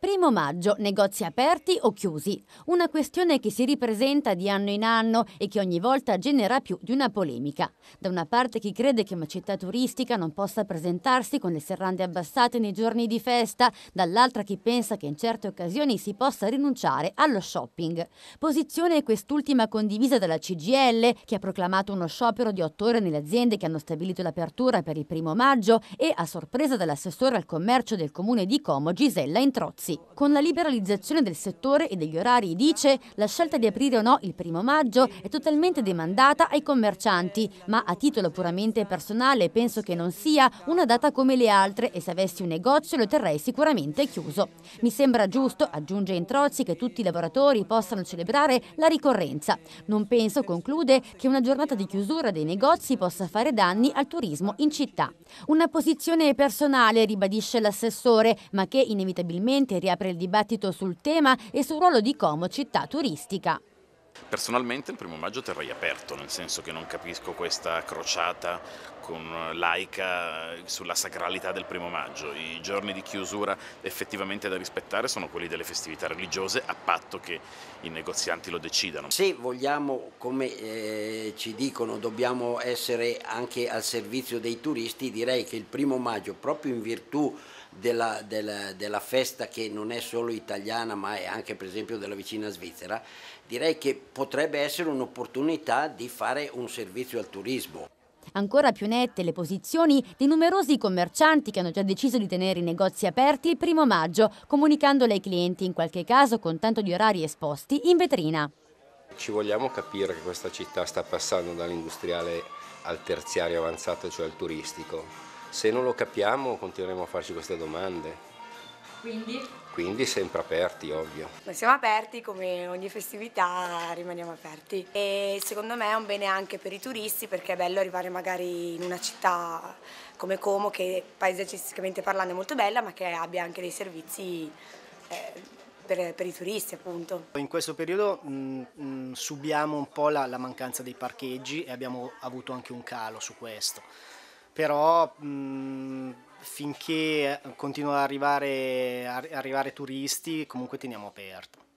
Primo maggio, negozi aperti o chiusi? Una questione che si ripresenta di anno in anno e che ogni volta genera più di una polemica. Da una parte chi crede che una città turistica non possa presentarsi con le serrande abbassate nei giorni di festa, dall'altra chi pensa che in certe occasioni si possa rinunciare allo shopping. Posizione quest'ultima condivisa dalla CGL, che ha proclamato uno sciopero di otto ore nelle aziende che hanno stabilito l'apertura per il primo maggio e a sorpresa dall'assessore al commercio del comune di Como Gisella Introzzi. Rossi. Con la liberalizzazione del settore e degli orari, dice, la scelta di aprire o no il primo maggio è totalmente demandata ai commercianti, ma a titolo puramente personale penso che non sia una data come le altre e se avessi un negozio lo terrei sicuramente chiuso. Mi sembra giusto, aggiunge Introzzi, che tutti i lavoratori possano celebrare la ricorrenza. Non penso, conclude, che una giornata di chiusura dei negozi possa fare danni al turismo in città. Una posizione personale, ribadisce l'assessore, ma che inevitabilmente riapre il dibattito sul tema e sul ruolo di Como città turistica. Personalmente il primo maggio terrei aperto, nel senso che non capisco questa crociata con laica sulla sacralità del primo maggio. I giorni di chiusura effettivamente da rispettare sono quelli delle festività religiose, a patto che i negozianti lo decidano. Se vogliamo, come eh, ci dicono, dobbiamo essere anche al servizio dei turisti, direi che il primo maggio, proprio in virtù della, della, della, festa che non è solo italiana ma è anche per esempio della vicina Svizzera, direi che potrebbe essere un'opportunità di fare un servizio al turismo. Ancora più nette le posizioni di numerosi commercianti che hanno già deciso di tenere i negozi aperti il primo maggio, comunicandole ai clienti, in qualche caso con tanto di orari esposti, in vetrina. Ci vogliamo capire che questa città sta passando dall'industriale al terziario avanzato, cioè al turistico se non lo capiamo continueremo a farci queste domande. Quindi? Quindi sempre aperti, ovvio. Noi siamo aperti, come ogni festività rimaniamo aperti. E secondo me è un bene anche per i turisti perché è bello arrivare magari in una città come Como che paesaggisticamente parlando è molto bella ma che abbia anche dei servizi eh, per, per, i turisti appunto. In questo periodo mh, mm, mh, mm, subiamo un po' la, la mancanza dei parcheggi e abbiamo avuto anche un calo su questo però mh, finché continuano ad arrivare, arrivare turisti comunque teniamo aperto.